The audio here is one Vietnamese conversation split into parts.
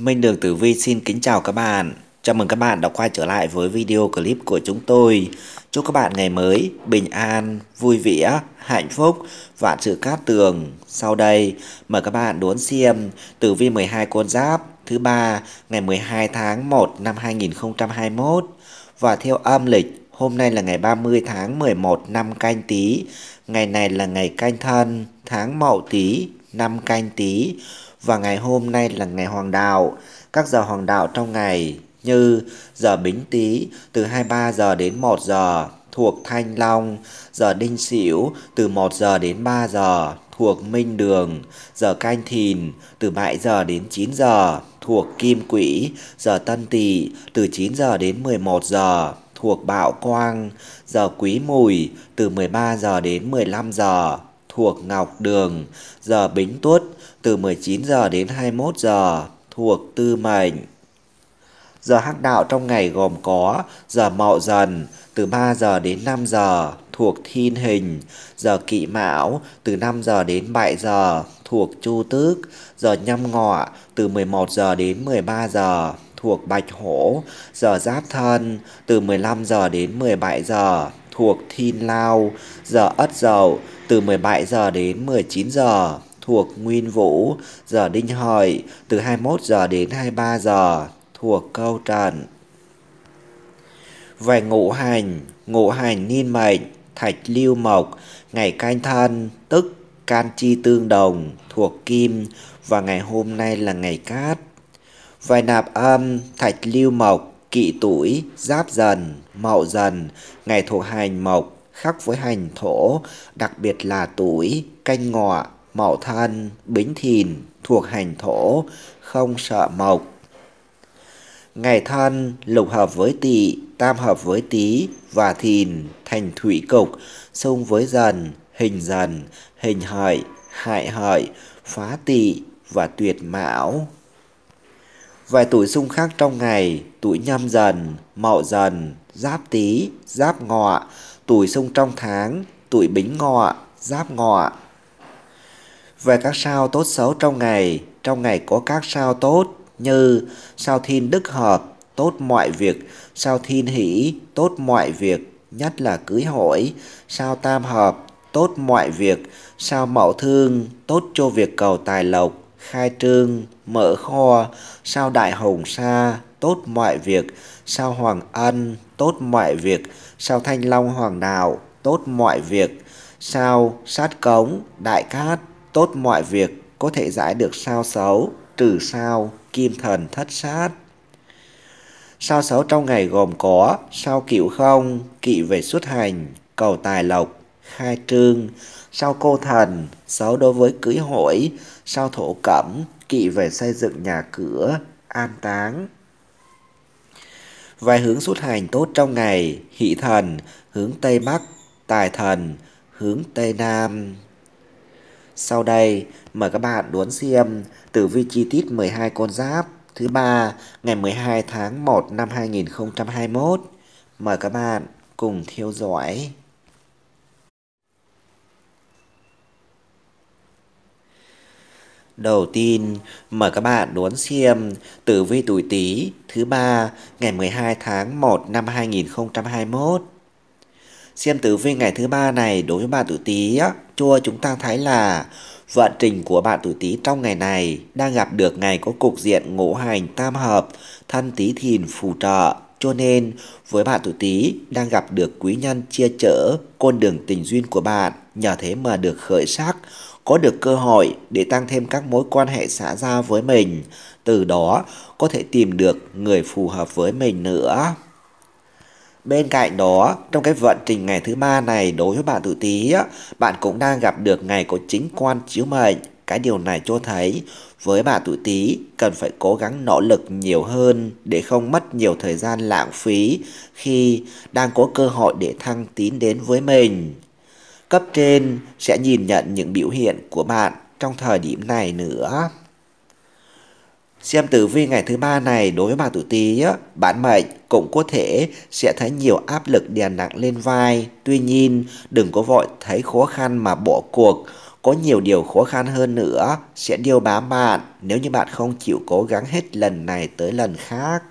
Minh Đường Tử Vi xin kính chào các bạn. Chào mừng các bạn đã quay trở lại với video clip của chúng tôi. Chúc các bạn ngày mới bình an, vui vẻ, hạnh phúc, vạn sự cát tường. Sau đây, mời các bạn đón xem Tử Vi 12 con giáp thứ ba ngày 12 tháng 1 năm 2021 và theo âm lịch Hôm nay là ngày 30 tháng 11 năm canh Tý. ngày này là ngày canh thân, tháng mậu Tý năm canh Tý và ngày hôm nay là ngày hoàng đạo. Các giờ hoàng đạo trong ngày như giờ bính tý từ 23 giờ đến 1 giờ thuộc Thanh Long, giờ Đinh Sửu từ 1 giờ đến 3 giờ thuộc Minh Đường, giờ Canh Thìn từ 7 giờ đến 9 giờ thuộc Kim Quỹ, giờ Tân Tỵ từ 9 giờ đến 11 giờ thuộc Bạo Quang, giờ Quý Mùi từ 13 giờ đến 15 giờ thuộc Ngọc Đường, giờ Bính Tuất từ 19 giờ đến 21 giờ thuộc Tư Mệnh. Giờ hắc đạo trong ngày gồm có giờ Mậu Dần từ 3 giờ đến 5 giờ thuộc Thiên Hình, giờ Kỵ Mão từ 5 giờ đến 7 giờ thuộc Chu Tước, giờ Nhâm Ngọ từ 11 giờ đến 13 giờ thuộc Bạch Hổ, giờ Giáp Thân từ 15 giờ đến 17 giờ thuộc Thin Lao, giờ Ất Dậu từ 17 giờ đến 19 giờ thuộc Nguyên Vũ, giờ Đinh Hợi từ 21 giờ đến 23 giờ thuộc Câu Trần. Về ngũ hành, ngũ hành niên mệnh, thạch lưu mộc, ngày canh thân, tức can chi tương đồng, thuộc kim, và ngày hôm nay là ngày cát. Vài nạp âm, thạch lưu mộc, kỵ tuổi, giáp dần, mậu dần, ngày thuộc hành mộc, khắc với hành thổ, đặc biệt là tuổi, canh ngọ, mậu thân, bính thìn, thuộc hành thổ, không sợ mộc. Ngày thân lục hợp với tỵ, tam hợp với tý và thìn, thành thủy cục, xung với dần, hình dần, hình hợi, hại hợi, phá tỵ và tuyệt mão. Vài tuổi xung khắc trong ngày, tuổi nhâm dần, mậu dần, giáp tý, giáp ngọ, tuổi xung trong tháng, tuổi bính ngọ, giáp ngọ. Về các sao tốt xấu trong ngày, trong ngày có các sao tốt như sao thiên đức hợp, tốt mọi việc, sao thiên hỷ, tốt mọi việc, nhất là cưới hỏi, sao tam hợp, tốt mọi việc, sao mậu thương, tốt cho việc cầu tài lộc, khai trương, mở kho, sao đại hồng sa, tốt mọi việc, sao Hoàng Ân, tốt mọi việc, sao Thanh Long Hoàng Đạo, tốt mọi việc, sao Sát Cống, Đại Cát, tốt mọi việc, có thể giải được sao xấu, trừ sao, kim thần thất sát. Sao xấu trong ngày gồm có sao cựu không, kỵ về xuất hành, cầu tài lộc, khai trương, sao cô thần, xấu đối với cưới hỏi, sao thổ cẩm, kỵ về xây dựng nhà cửa, an táng. Vài hướng xuất hành tốt trong ngày, hỷ thần, hướng Tây Bắc, tài thần, hướng Tây Nam. Sau đây, mời các bạn đón xem tử vi chi tiết 12 con giáp thứ ba ngày 12 tháng 1 năm 2021. Mời các bạn cùng theo dõi. Đầu tiên, mời các bạn đón xem Tử vi tuổi Tý thứ ba ngày 12 tháng 1 năm 2021. Xem tử vi ngày thứ ba này đối với bạn tuổi Tý, á, cho chúng ta thấy là vận trình của bạn tuổi Tý trong ngày này đang gặp được ngày có cục diện ngũ hành tam hợp, thân Tý Thìn phù trợ. Cho nên, với bạn tuổi Tý đang gặp được quý nhân chia chở con đường tình duyên của bạn, nhờ thế mà được khởi sắc có được cơ hội để tăng thêm các mối quan hệ xã giao với mình, từ đó có thể tìm được người phù hợp với mình nữa. Bên cạnh đó, trong cái vận trình ngày thứ ba này đối với bạn tự tí, bạn cũng đang gặp được ngày có chính quan chiếu mệnh. Cái điều này cho thấy, với bạn tuổi tí, cần phải cố gắng nỗ lực nhiều hơn để không mất nhiều thời gian lãng phí khi đang có cơ hội để thăng tín đến với mình cấp trên sẽ nhìn nhận những biểu hiện của bạn trong thời điểm này nữa. Xem tử vi ngày thứ ba này đối với bạn tuổi Tý, bạn mệnh cũng có thể sẽ thấy nhiều áp lực đè nặng lên vai. Tuy nhiên, đừng có vội thấy khó khăn mà bỏ cuộc. Có nhiều điều khó khăn hơn nữa sẽ điêu bám bạn nếu như bạn không chịu cố gắng hết lần này tới lần khác.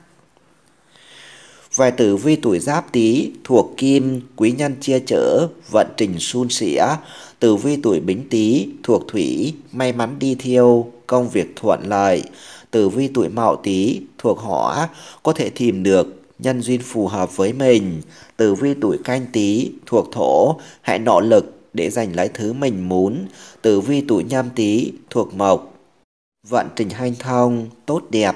Vài tử vi tuổi giáp tý thuộc kim, quý nhân chia chở, vận trình suôn sẻ. Tử vi tuổi bính tý thuộc thủy, may mắn đi thiêu, công việc thuận lợi. Tử vi tuổi mạo tý thuộc hỏa, có thể tìm được nhân duyên phù hợp với mình. Tử vi tuổi canh tý thuộc thổ, hãy nỗ lực để giành lấy thứ mình muốn. Tử vi tuổi nhâm tý thuộc mộc, vận trình hanh thông, tốt đẹp.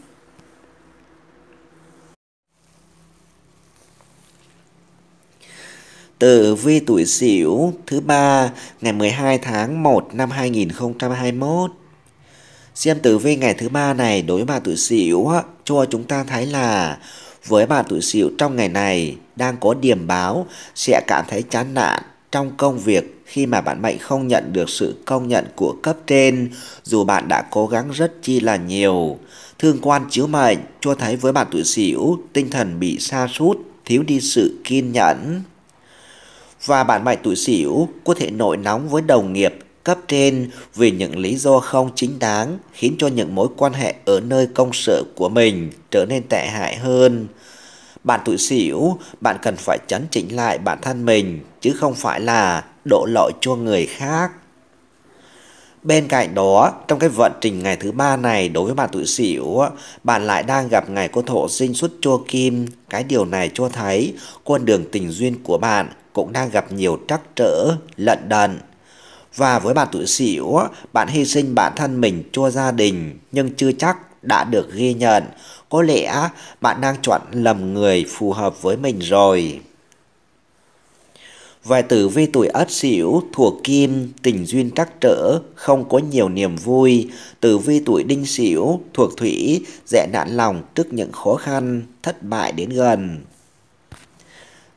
Tử vi tuổi Sửu thứ ba ngày 12 tháng 1 năm 2021. Xem tử vi ngày thứ ba này đối với bà tuổi Sửu cho chúng ta thấy là với bà tuổi Sửu trong ngày này đang có điểm báo sẽ cảm thấy chán nản trong công việc khi mà bạn mệnh không nhận được sự công nhận của cấp trên dù bạn đã cố gắng rất chi là nhiều. Thương quan chiếu mệnh cho thấy với bạn tuổi Sửu tinh thần bị sa sút, thiếu đi sự kiên nhẫn và bạn bè tuổi xỉu có thể nổi nóng với đồng nghiệp cấp trên vì những lý do không chính đáng khiến cho những mối quan hệ ở nơi công sở của mình trở nên tệ hại hơn. Bạn tuổi xỉu, bạn cần phải chấn chỉnh lại bản thân mình chứ không phải là đổ lỗi cho người khác. Bên cạnh đó, trong cái vận trình ngày thứ ba này đối với bạn tuổi xỉu bạn lại đang gặp ngày cô thổ sinh xuất cho kim. Cái điều này cho thấy con đường tình duyên của bạn cũng đang gặp nhiều trắc trở, lận đận. Và với bạn tuổi sửu, bạn hy sinh bản thân mình cho gia đình nhưng chưa chắc đã được ghi nhận. Có lẽ bạn đang chọn lầm người phù hợp với mình rồi. Vài tử vi tuổi ất sửu thuộc kim, tình duyên trắc trở, không có nhiều niềm vui. Tử vi tuổi đinh sửu thuộc thủy, dễ nản lòng trước những khó khăn, thất bại đến gần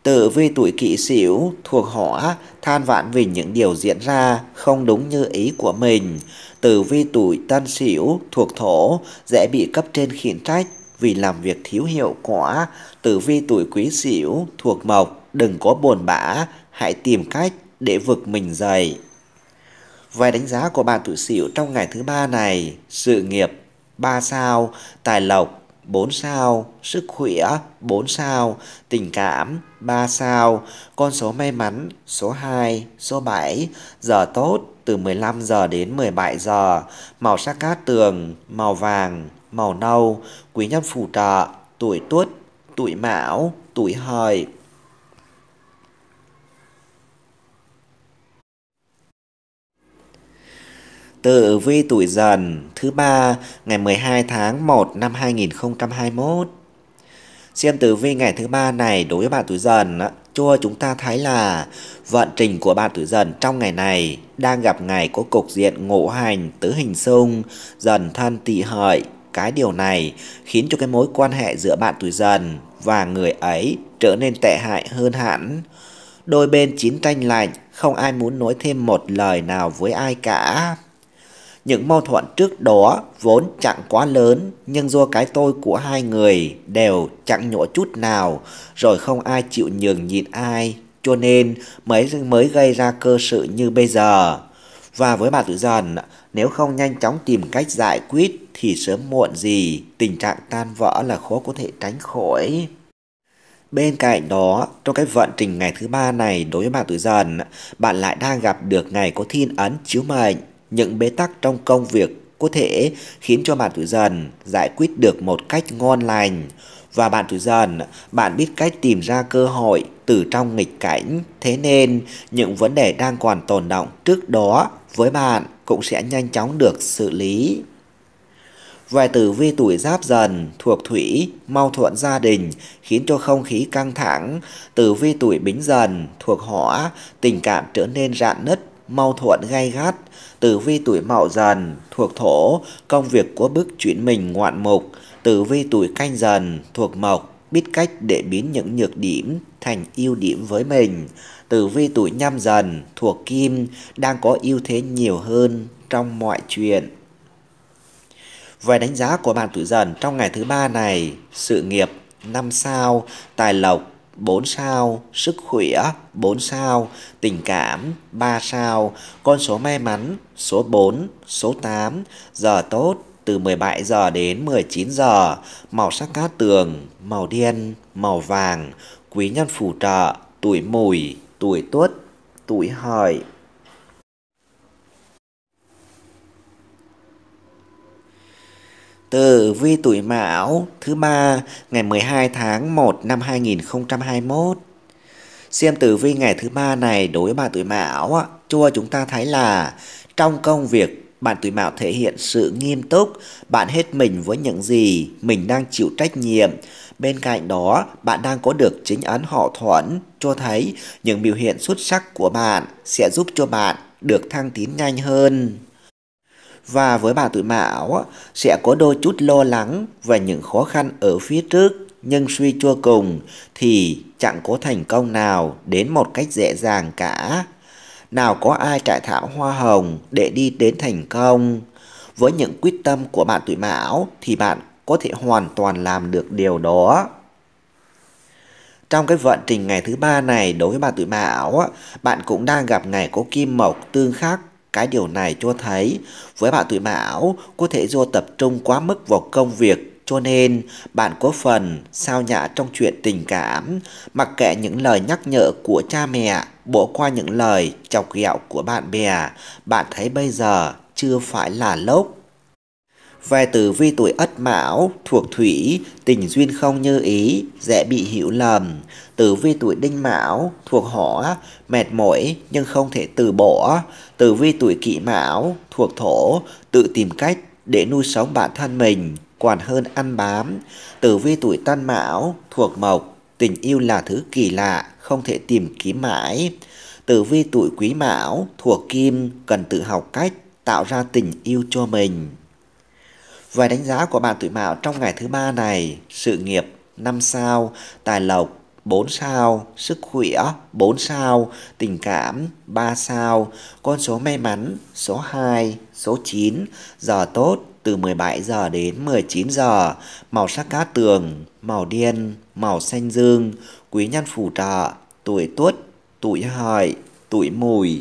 tự vi tuổi kỵ sửu thuộc hỏa than vãn vì những điều diễn ra không đúng như ý của mình tử vi tuổi tân sửu thuộc thổ dễ bị cấp trên khiển trách vì làm việc thiếu hiệu quả tử vi tuổi quý sửu thuộc mộc đừng có buồn bã hãy tìm cách để vực mình dậy vài đánh giá của bạn tuổi sửu trong ngày thứ ba này sự nghiệp ba sao tài lộc 4 sao, sức khỏe 4 sao, tình cảm 3 sao, con số may mắn số 2, số 7, giờ tốt từ 15 giờ đến 17 giờ, màu sắc cát tường, màu vàng, màu nâu, quý nhân phù trợ, tuổi tuất, tuổi mão, tuổi hợi. Tử vi tuổi dần thứ ba ngày 12 tháng 1 năm 2021. Xem tử vi ngày thứ ba này đối với bạn tuổi dần cho chúng ta thấy là vận trình của bạn tuổi dần trong ngày này đang gặp ngày có cục diện ngộ hành tứ hình xung dần thân tỵ hợi cái điều này khiến cho cái mối quan hệ giữa bạn tuổi dần và người ấy trở nên tệ hại hơn hẳn đôi bên chiến tranh lạnh không ai muốn nói thêm một lời nào với ai cả những mâu thuẫn trước đó vốn chẳng quá lớn, nhưng do cái tôi của hai người đều chẳng nhổ chút nào, rồi không ai chịu nhường nhịn ai, cho nên mới mới gây ra cơ sự như bây giờ. Và với bà Tử Dần, nếu không nhanh chóng tìm cách giải quyết thì sớm muộn gì, tình trạng tan vỡ là khó có thể tránh khỏi. Bên cạnh đó, trong cái vận trình ngày thứ ba này đối với bạn tuổi dần, bạn lại đang gặp được ngày có thiên ấn chiếu mệnh những bế tắc trong công việc có thể khiến cho bạn tuổi dần giải quyết được một cách ngon lành. Và bạn tuổi dần, bạn biết cách tìm ra cơ hội từ trong nghịch cảnh. Thế nên, những vấn đề đang còn tồn động trước đó với bạn cũng sẽ nhanh chóng được xử lý. Vài tử vi tuổi giáp dần thuộc thủy, mau thuận gia đình, khiến cho không khí căng thẳng. Tử vi tuổi bính dần thuộc hỏa, tình cảm trở nên rạn nứt, mau thuận gay gắt tử vi tuổi mậu dần thuộc thổ, công việc của bức chuyển mình ngoạn mục, tử vi tuổi canh dần thuộc mộc, biết cách để biến những nhược điểm thành ưu điểm với mình. Tử vi tuổi nhâm dần thuộc kim đang có ưu thế nhiều hơn trong mọi chuyện. Về đánh giá của bạn tuổi dần trong ngày thứ ba này, sự nghiệp năm sao, tài lộc 4 sao, sức khỏe 4 sao, tình cảm 3 sao, con số may mắn số 4, số 8, giờ tốt từ 17 giờ đến 19 giờ, màu sắc cát tường, màu đen, màu vàng, quý nhân phù trợ, tuổi mùi, tuổi tuất, tuổi hợi. Tử vi tuổi Mão thứ ba ngày 12 tháng 1 năm 2021. Xem tử vi ngày thứ ba này đối với bạn tuổi Mão á, cho chúng ta thấy là trong công việc bạn tuổi Mão thể hiện sự nghiêm túc, bạn hết mình với những gì mình đang chịu trách nhiệm. Bên cạnh đó, bạn đang có được chính ấn họ thuận cho thấy những biểu hiện xuất sắc của bạn sẽ giúp cho bạn được thăng tiến nhanh hơn và với bà tuổi mão sẽ có đôi chút lo lắng về những khó khăn ở phía trước nhưng suy cho cùng thì chẳng có thành công nào đến một cách dễ dàng cả. Nào có ai trải thảo hoa hồng để đi đến thành công. Với những quyết tâm của bạn tuổi mão thì bạn có thể hoàn toàn làm được điều đó. Trong cái vận trình ngày thứ ba này đối với bạn tuổi mão, bạn cũng đang gặp ngày có kim mộc tương khắc cái điều này cho thấy với bạn tuổi mão có thể do tập trung quá mức vào công việc cho nên bạn có phần sao nhã trong chuyện tình cảm mặc kệ những lời nhắc nhở của cha mẹ bỏ qua những lời chọc ghẹo của bạn bè bạn thấy bây giờ chưa phải là lúc về tử vi tuổi ất mão thuộc thủy, tình duyên không như ý, dễ bị hiểu lầm. Tử vi tuổi đinh mão thuộc hỏa, mệt mỏi nhưng không thể từ bỏ tử vi tuổi kỵ mão thuộc thổ tự tìm cách để nuôi sống bản thân mình quản hơn ăn bám tử vi tuổi tân mão thuộc mộc tình yêu là thứ kỳ lạ không thể tìm kiếm mãi tử vi tuổi quý mão thuộc kim cần tự học cách tạo ra tình yêu cho mình và đánh giá của bạn tuổi mão trong ngày thứ ba này sự nghiệp năm sao tài lộc 4 sao, sức khỏe 4 sao, tình cảm 3 sao, con số may mắn số 2, số 9, giờ tốt từ 17 giờ đến 19 giờ, màu sắc cát tường, màu đen, màu xanh dương, quý nhân phù trợ, tuổi tuất, tuổi hợi, tuổi mùi.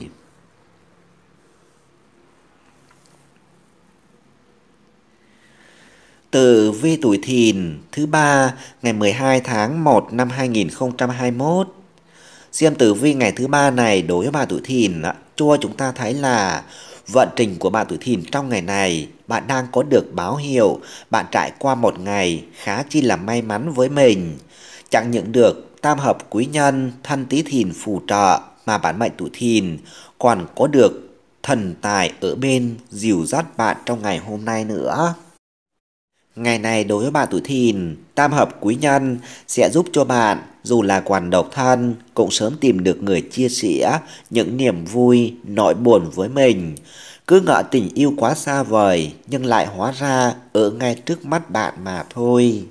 tử vi tuổi thìn thứ ba ngày 12 tháng 1 năm 2021. Xem tử vi ngày thứ ba này đối với bà tuổi thìn cho chúng ta thấy là vận trình của bạn tuổi thìn trong ngày này bạn đang có được báo hiệu bạn trải qua một ngày khá chi là may mắn với mình chẳng những được tam hợp quý nhân thân tý thìn phù trợ mà bản mệnh tuổi thìn còn có được thần tài ở bên dìu dắt bạn trong ngày hôm nay nữa Ngày này đối với bạn tuổi thìn, tam hợp quý nhân sẽ giúp cho bạn, dù là quản độc thân, cũng sớm tìm được người chia sẻ những niềm vui, nỗi buồn với mình. Cứ ngỡ tình yêu quá xa vời, nhưng lại hóa ra ở ngay trước mắt bạn mà thôi.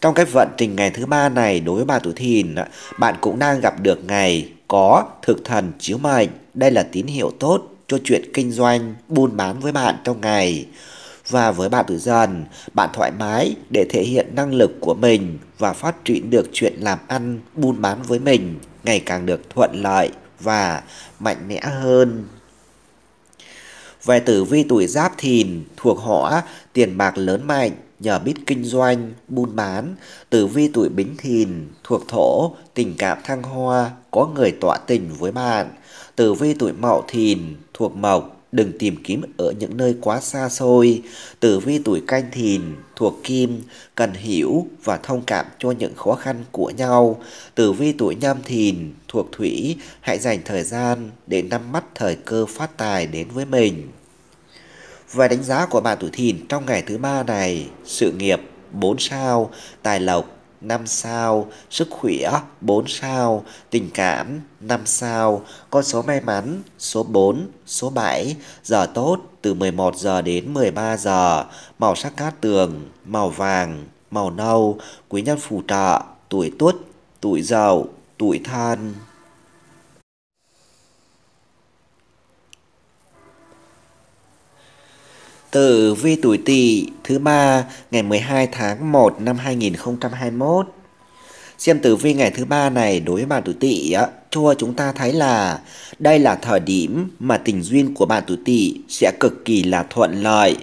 Trong cái vận trình ngày thứ ba này đối với bạn tuổi thìn, bạn cũng đang gặp được ngày có thực thần chiếu mệnh. Đây là tín hiệu tốt cho chuyện kinh doanh, buôn bán với bạn trong ngày. Và với bạn tuổi dần, bạn thoải mái để thể hiện năng lực của mình và phát triển được chuyện làm ăn, buôn bán với mình ngày càng được thuận lợi và mạnh mẽ hơn. Về tử vi tuổi giáp thìn thuộc họ tiền bạc lớn mạnh, nhờ biết kinh doanh, buôn bán, tử vi tuổi bính thìn, thuộc thổ, tình cảm thăng hoa, có người tọa tình với bạn, tử vi tuổi mậu thìn, thuộc mộc, đừng tìm kiếm ở những nơi quá xa xôi. Tử vi tuổi canh thìn thuộc kim cần hiểu và thông cảm cho những khó khăn của nhau. Tử vi tuổi nhâm thìn thuộc thủy hãy dành thời gian để nắm bắt thời cơ phát tài đến với mình. Và đánh giá của bạn tuổi thìn trong ngày thứ ba này, sự nghiệp 4 sao, tài lộc 5 sao, sức khỏe 4 sao, tình cảm 5 sao, con số may mắn số 4, số 7, giờ tốt từ 11 giờ đến 13 giờ, màu sắc cát tường, màu vàng, màu nâu, quý nhân phù trợ, tuổi tuất, tuổi dậu, tuổi thân. Tử vi tuổi Tỵ thứ ba ngày 12 tháng 1 năm 2021. Xem tử vi ngày thứ ba này đối với bạn tuổi Tỵ á, cho chúng ta thấy là đây là thời điểm mà tình duyên của bạn tuổi Tỵ sẽ cực kỳ là thuận lợi.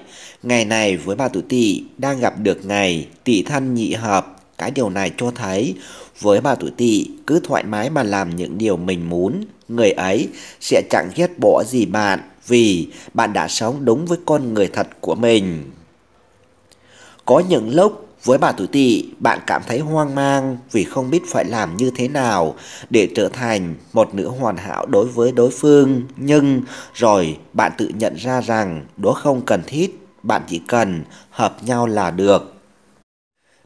Ngày này với bạn tuổi Tỵ đang gặp được ngày Tỵ thân nhị hợp. Cái điều này cho thấy với bạn tuổi Tỵ cứ thoải mái mà làm những điều mình muốn người ấy sẽ chẳng ghét bỏ gì bạn vì bạn đã sống đúng với con người thật của mình. Có những lúc với bà tuổi tỵ, bạn cảm thấy hoang mang vì không biết phải làm như thế nào để trở thành một nữ hoàn hảo đối với đối phương. Nhưng rồi bạn tự nhận ra rằng đó không cần thiết, bạn chỉ cần hợp nhau là được.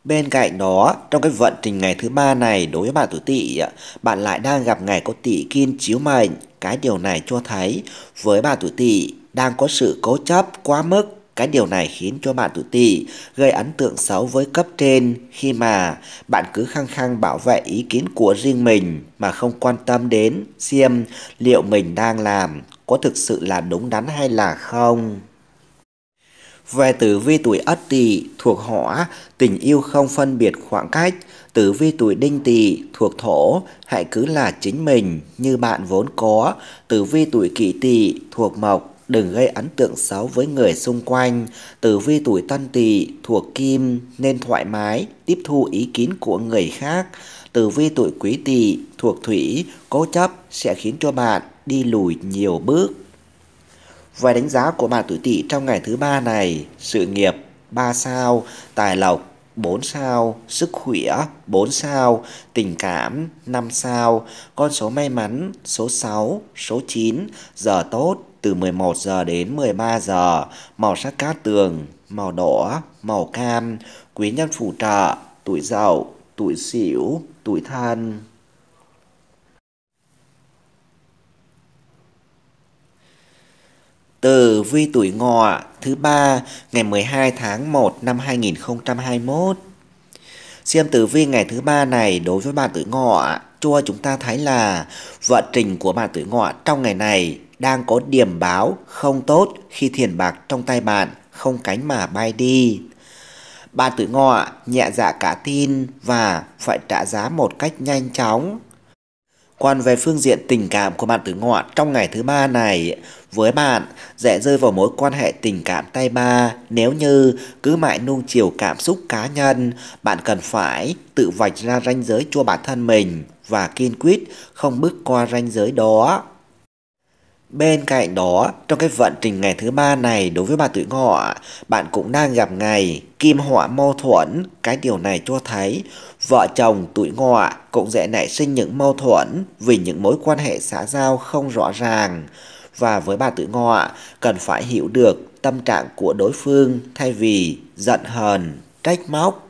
Bên cạnh đó, trong cái vận trình ngày thứ ba này đối với bạn tuổi tỵ, bạn lại đang gặp ngày có tỵ kim chiếu mệnh. Cái điều này cho thấy với bạn tuổi tỵ đang có sự cố chấp quá mức cái điều này khiến cho bạn tuổi tỵ gây ấn tượng xấu với cấp trên khi mà bạn cứ khăng khăng bảo vệ ý kiến của riêng mình mà không quan tâm đến xem liệu mình đang làm có thực sự là đúng đắn hay là không về tử vi tuổi Ất Tỵ thuộc Hỏa, tình yêu không phân biệt khoảng cách. Tử vi tuổi Đinh Tỵ thuộc Thổ, hãy cứ là chính mình như bạn vốn có. Tử vi tuổi Kỷ Tỵ thuộc Mộc, đừng gây ấn tượng xấu với người xung quanh. Tử vi tuổi Tân Tỵ thuộc Kim nên thoải mái tiếp thu ý kiến của người khác. Tử vi tuổi Quý Tỵ thuộc Thủy, cố chấp sẽ khiến cho bạn đi lùi nhiều bước. Về đánh giá của bạn tuổi tỵ trong ngày thứ ba này, sự nghiệp 3 sao, tài lộc 4 sao, sức khỏe 4 sao, tình cảm 5 sao, con số may mắn số 6, số 9, giờ tốt từ 11 giờ đến 13 giờ, màu sắc cát tường, màu đỏ, màu cam, quý nhân phù trợ, tuổi dậu, tuổi sửu, tuổi thân. tử vi tuổi ngọ thứ ba ngày 12 tháng 1 năm 2021. Xem tử vi ngày thứ ba này đối với bạn tuổi ngọ cho chúng ta thấy là vận trình của bạn tuổi ngọ trong ngày này đang có điểm báo không tốt khi thiền bạc trong tay bạn không cánh mà bay đi. Bạn tuổi ngọ nhẹ dạ cả tin và phải trả giá một cách nhanh chóng còn về phương diện tình cảm của bạn tử ngọn trong ngày thứ ba này, với bạn dễ rơi vào mối quan hệ tình cảm tay ba nếu như cứ mãi nuông chiều cảm xúc cá nhân, bạn cần phải tự vạch ra ranh giới cho bản thân mình và kiên quyết không bước qua ranh giới đó. Bên cạnh đó, trong cái vận trình ngày thứ ba này đối với bà tuổi ngọ, bạn cũng đang gặp ngày kim họa mâu thuẫn. Cái điều này cho thấy vợ chồng tuổi ngọ cũng dễ nảy sinh những mâu thuẫn vì những mối quan hệ xã giao không rõ ràng. Và với bà tuổi ngọ, cần phải hiểu được tâm trạng của đối phương thay vì giận hờn, trách móc.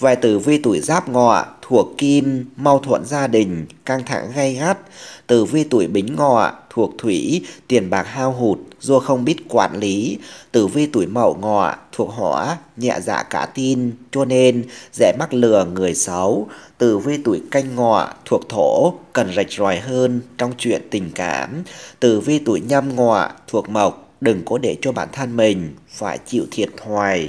Về tử vi tuổi giáp ngọ, thuộc kim, mau thuận gia đình, căng thẳng gay gắt, tử vi tuổi bính ngọ, thuộc thủy, tiền bạc hao hụt, do không biết quản lý, tử vi tuổi mậu ngọ, thuộc hỏa, nhẹ dạ cả tin, cho nên dễ mắc lừa người xấu, tử vi tuổi canh ngọ, thuộc thổ, cần rạch ròi hơn trong chuyện tình cảm, tử vi tuổi nhâm ngọ, thuộc mộc, đừng có để cho bản thân mình phải chịu thiệt thòi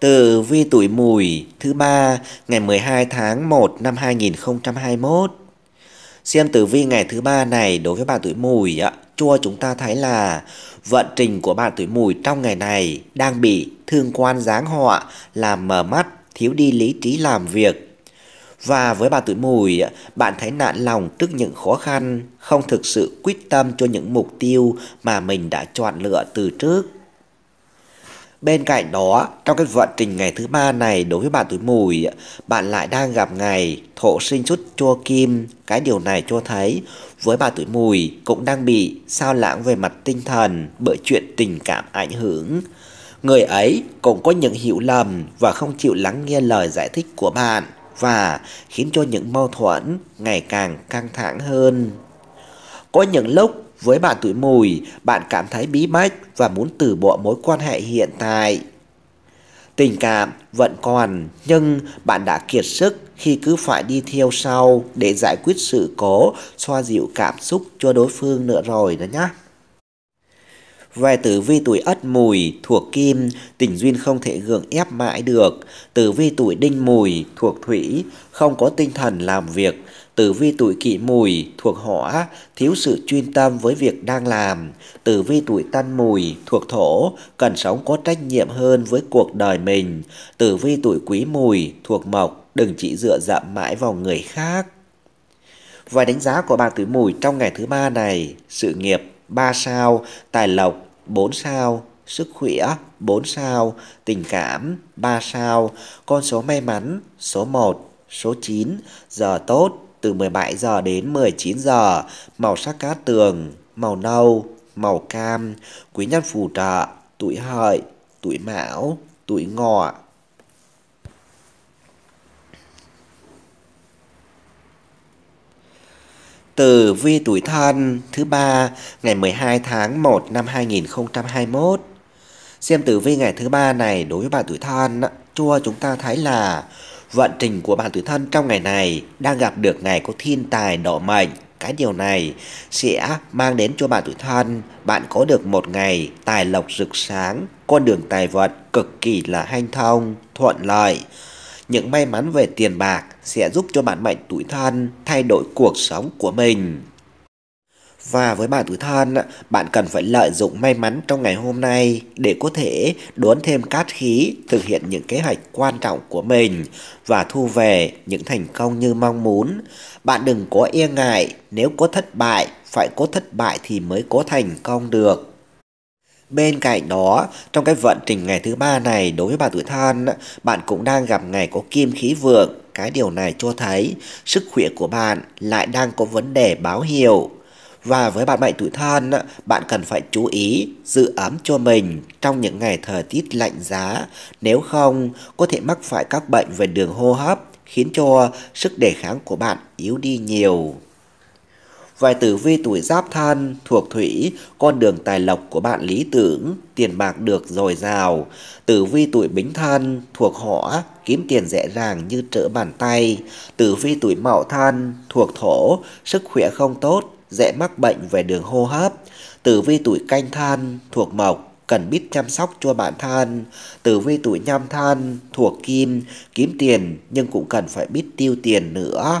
Tử vi tuổi mùi thứ ba ngày 12 tháng 1 năm 2021. Xem tử vi ngày thứ ba này đối với bạn tuổi mùi ạ, cho chúng ta thấy là vận trình của bạn tuổi mùi trong ngày này đang bị thương quan giáng họa làm mờ mắt, thiếu đi lý trí làm việc. Và với bạn tuổi mùi, bạn thấy nạn lòng trước những khó khăn, không thực sự quyết tâm cho những mục tiêu mà mình đã chọn lựa từ trước Bên cạnh đó, trong cái vận trình ngày thứ ba này đối với bạn tuổi mùi, bạn lại đang gặp ngày thổ sinh xuất chua kim. Cái điều này cho thấy với bạn tuổi mùi cũng đang bị sao lãng về mặt tinh thần bởi chuyện tình cảm ảnh hưởng. Người ấy cũng có những hiểu lầm và không chịu lắng nghe lời giải thích của bạn và khiến cho những mâu thuẫn ngày càng căng thẳng hơn. Có những lúc với bạn tuổi mùi, bạn cảm thấy bí bách và muốn từ bỏ mối quan hệ hiện tại. Tình cảm vẫn còn, nhưng bạn đã kiệt sức khi cứ phải đi theo sau để giải quyết sự cố, xoa dịu cảm xúc cho đối phương nữa rồi đó nhé. Về tử vi tuổi ất mùi thuộc kim, tình duyên không thể gượng ép mãi được. Tử vi tuổi đinh mùi thuộc thủy, không có tinh thần làm việc. Tử vi tuổi kỷ mùi thuộc hỏa, thiếu sự chuyên tâm với việc đang làm. Tử vi tuổi tân mùi thuộc thổ, cần sống có trách nhiệm hơn với cuộc đời mình. Tử vi tuổi quý mùi thuộc mộc, đừng chỉ dựa dẫm mãi vào người khác. vài đánh giá của bạn tử mùi trong ngày thứ ba này, sự nghiệp 3 sao, tài lộc 4 sao, sức khỏe 4 sao, tình cảm 3 sao, con số may mắn số 1, số 9, giờ tốt từ 17 giờ đến 19 giờ, màu sắc cát tường, màu nâu, màu cam, quý nhân phù trợ, tuổi hợi, tuổi mão, tuổi ngọ, Từ vi tuổi thân thứ ba ngày 12 tháng 1 năm 2021. Xem tử vi ngày thứ ba này đối với bạn tuổi thân cho chúng ta thấy là vận trình của bạn tuổi thân trong ngày này đang gặp được ngày có thiên tài độ mệnh cái điều này sẽ mang đến cho bạn tuổi thân bạn có được một ngày tài lộc rực sáng con đường tài vật cực kỳ là hanh thông thuận lợi những may mắn về tiền bạc sẽ giúp cho bạn mệnh tuổi thân thay đổi cuộc sống của mình. Và với bạn tuổi thân, bạn cần phải lợi dụng may mắn trong ngày hôm nay để có thể đốn thêm cát khí, thực hiện những kế hoạch quan trọng của mình và thu về những thành công như mong muốn. Bạn đừng có e ngại, nếu có thất bại, phải có thất bại thì mới có thành công được. Bên cạnh đó, trong cái vận trình ngày thứ ba này đối với bà tuổi thân bạn cũng đang gặp ngày có kim khí vượng. Cái điều này cho thấy sức khỏe của bạn lại đang có vấn đề báo hiệu. Và với bạn mệnh tuổi thân, bạn cần phải chú ý giữ ấm cho mình trong những ngày thời tiết lạnh giá. Nếu không, có thể mắc phải các bệnh về đường hô hấp, khiến cho sức đề kháng của bạn yếu đi nhiều vài tử vi tuổi giáp thân thuộc thủy, con đường tài lộc của bạn lý tưởng, tiền bạc được dồi dào. Tử vi tuổi bính thân thuộc hỏa, kiếm tiền dễ dàng như trở bàn tay. Tử vi tuổi mậu thân thuộc thổ, sức khỏe không tốt, dễ mắc bệnh về đường hô hấp. Tử vi tuổi canh thân thuộc mộc, cần biết chăm sóc cho bản thân. Tử vi tuổi nhâm thân thuộc kim, kiếm tiền nhưng cũng cần phải biết tiêu tiền nữa.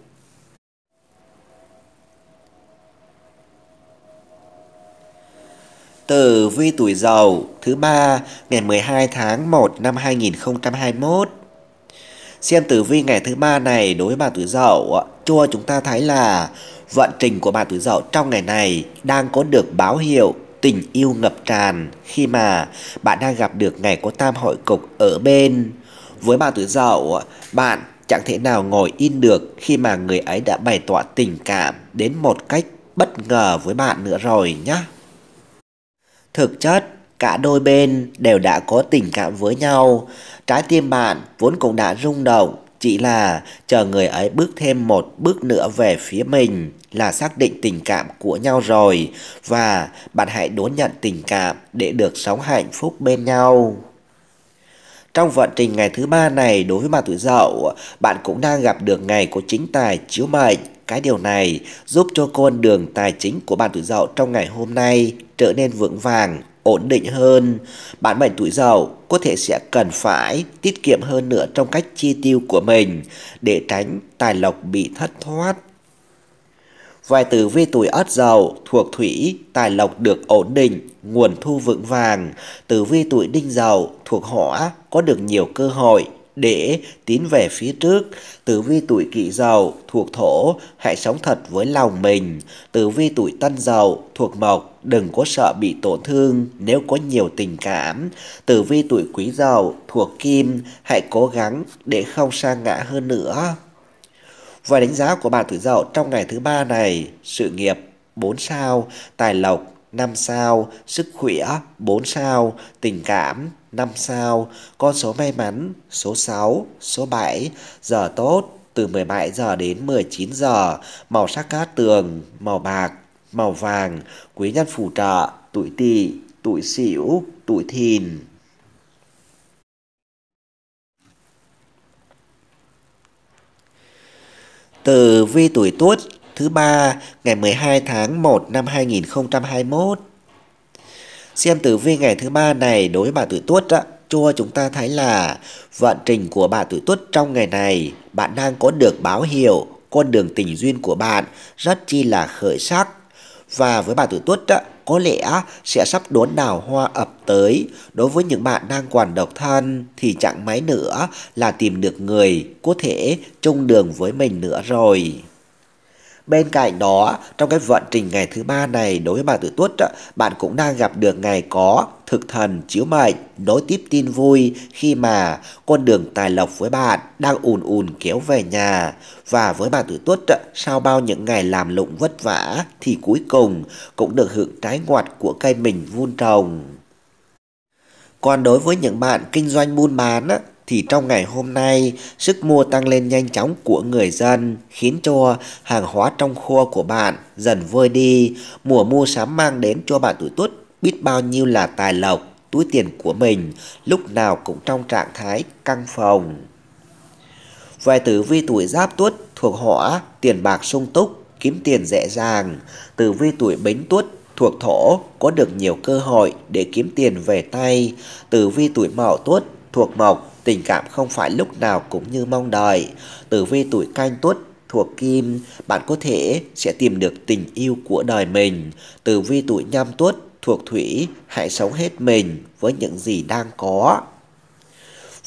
tử vi tuổi dậu thứ ba ngày 12 tháng 1 năm 2021. Xem tử vi ngày thứ ba này đối với bạn tuổi dậu cho chúng ta thấy là vận trình của bạn tuổi dậu trong ngày này đang có được báo hiệu tình yêu ngập tràn khi mà bạn đang gặp được ngày có tam hội cục ở bên. Với bạn tuổi dậu, bạn chẳng thể nào ngồi in được khi mà người ấy đã bày tỏ tình cảm đến một cách bất ngờ với bạn nữa rồi nhá. Thực chất, cả đôi bên đều đã có tình cảm với nhau, trái tim bạn vốn cũng đã rung động, chỉ là chờ người ấy bước thêm một bước nữa về phía mình là xác định tình cảm của nhau rồi và bạn hãy đón nhận tình cảm để được sống hạnh phúc bên nhau. Trong vận trình ngày thứ ba này đối với bà tuổi dậu, bạn cũng đang gặp được ngày của chính tài chiếu mệnh cái điều này giúp cho con đường tài chính của bạn tuổi dậu trong ngày hôm nay trở nên vững vàng, ổn định hơn. Bạn mệnh tuổi dậu có thể sẽ cần phải tiết kiệm hơn nữa trong cách chi tiêu của mình để tránh tài lộc bị thất thoát. Vài tử vi tuổi ất dậu thuộc thủy, tài lộc được ổn định, nguồn thu vững vàng. Tử vi tuổi đinh dậu thuộc hỏa có được nhiều cơ hội, để tiến về phía trước. Tử vi tuổi kỷ dậu thuộc thổ, hãy sống thật với lòng mình. Tử vi tuổi tân dậu thuộc mộc, đừng có sợ bị tổn thương nếu có nhiều tình cảm. Tử vi tuổi quý dậu thuộc kim, hãy cố gắng để không sa ngã hơn nữa. Và đánh giá của bạn tuổi dậu trong ngày thứ ba này, sự nghiệp 4 sao, tài lộc 5 sao, sức khỏe 4 sao, tình cảm 5 sao, con số may mắn số 6, số 7, giờ tốt từ 17 giờ đến 19 giờ, màu sắc cát tường, màu bạc, màu vàng, quý nhân phù trợ, tuổi tỵ, tuổi sửu, tuổi thìn. Từ vi tuổi tuất thứ ba ngày 12 tháng 1 năm 2021. Xem tử vi ngày thứ ba này đối với bà tuổi tuất á, cho chúng ta thấy là vận trình của bà tuổi tuất trong ngày này bạn đang có được báo hiệu con đường tình duyên của bạn rất chi là khởi sắc và với bà tuổi tuất á, có lẽ sẽ sắp đốn đào hoa ập tới đối với những bạn đang còn độc thân thì chẳng mấy nữa là tìm được người có thể chung đường với mình nữa rồi Bên cạnh đó, trong cái vận trình ngày thứ ba này đối với bà tuổi tuất, bạn cũng đang gặp được ngày có thực thần chiếu mệnh, nối tiếp tin vui khi mà con đường tài lộc với bạn đang ùn ùn kéo về nhà. Và với bà tuổi tuất, sau bao những ngày làm lụng vất vả thì cuối cùng cũng được hưởng trái ngọt của cây mình vun trồng. Còn đối với những bạn kinh doanh buôn bán thì trong ngày hôm nay, sức mua tăng lên nhanh chóng của người dân khiến cho hàng hóa trong kho của bạn dần vơi đi. Mùa mua sắm mang đến cho bạn tuổi tuất biết bao nhiêu là tài lộc, túi tiền của mình lúc nào cũng trong trạng thái căng phòng. Về tử vi tuổi giáp tuất thuộc hỏa, tiền bạc sung túc, kiếm tiền dễ dàng. Tử vi tuổi bính tuất thuộc thổ có được nhiều cơ hội để kiếm tiền về tay. Tử vi tuổi mão tuất thuộc mộc tình cảm không phải lúc nào cũng như mong đợi. Tử vi tuổi canh tuất thuộc kim, bạn có thể sẽ tìm được tình yêu của đời mình. Tử vi tuổi nhâm tuất thuộc thủy, hãy sống hết mình với những gì đang có.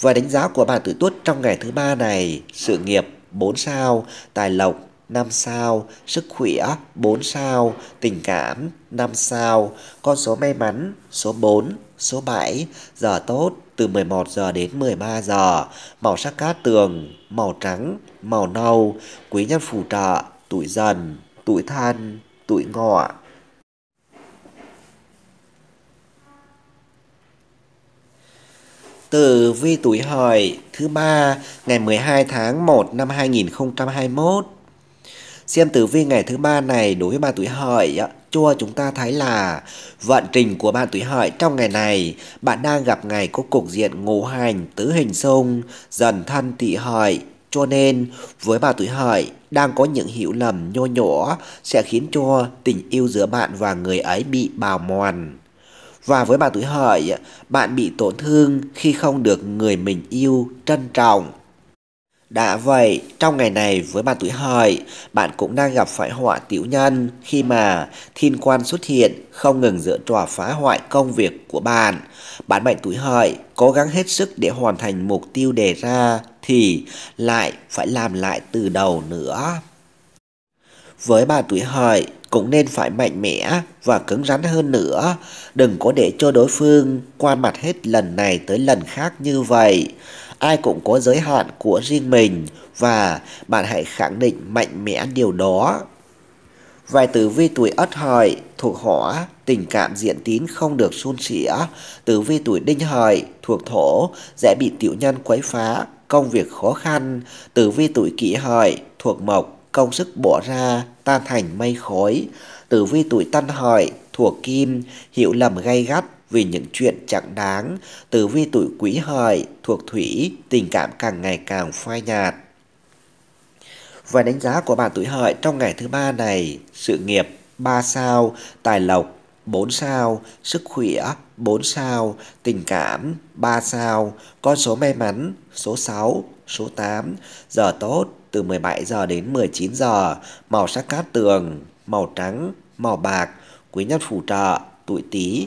Và đánh giá của bạn tuổi tuất trong ngày thứ ba này, sự nghiệp 4 sao, tài lộc 5 sao, sức khỏe 4 sao, tình cảm 5 sao, con số may mắn số 4, số 7, giờ tốt từ 11 giờ đến 13 giờ, màu sắc cát tường, màu trắng, màu nâu, quý nhân phù trợ, tuổi dần, tuổi thân, tuổi ngọ. từ vi tuổi hợi thứ ba ngày 12 tháng 1 năm 2021. Xem tử vi ngày thứ ba này đối với ba tuổi hợi cho chúng ta thấy là vận trình của bạn tuổi hợi trong ngày này bạn đang gặp ngày có cục diện ngũ hành tứ hình xung dần thân tỵ hợi cho nên với bạn tuổi hợi đang có những hiểu lầm nho nhỏ sẽ khiến cho tình yêu giữa bạn và người ấy bị bào mòn và với bạn tuổi hợi bạn bị tổn thương khi không được người mình yêu trân trọng đã vậy, trong ngày này với bạn tuổi hợi, bạn cũng đang gặp phải họa tiểu nhân khi mà thiên quan xuất hiện không ngừng dựa trò phá hoại công việc của bạn. Bạn mệnh tuổi hợi cố gắng hết sức để hoàn thành mục tiêu đề ra thì lại phải làm lại từ đầu nữa. Với bạn tuổi hợi, cũng nên phải mạnh mẽ và cứng rắn hơn nữa. Đừng có để cho đối phương qua mặt hết lần này tới lần khác như vậy ai cũng có giới hạn của riêng mình và bạn hãy khẳng định mạnh mẽ điều đó. Vài tử vi tuổi ất hợi thuộc hỏa, tình cảm diện tín không được suôn sẻ. Tử vi tuổi đinh hợi thuộc thổ, dễ bị tiểu nhân quấy phá, công việc khó khăn. Tử vi tuổi kỷ hợi thuộc mộc, công sức bỏ ra tan thành mây khói. Tử vi tuổi tân hợi thuộc kim, hiểu lầm gay gắt, vì những chuyện chẳng đáng, từ vi tuổi quý hợi, thuộc thủy, tình cảm càng ngày càng phai nhạt. Và đánh giá của bạn tuổi hợi trong ngày thứ ba này, sự nghiệp 3 sao, tài lộc 4 sao, sức khỏe 4 sao, tình cảm 3 sao, con số may mắn số 6, số 8, giờ tốt từ 17 giờ đến 19 giờ, màu sắc cát tường, màu trắng, màu bạc, quý nhân phù trợ, tuổi Tý,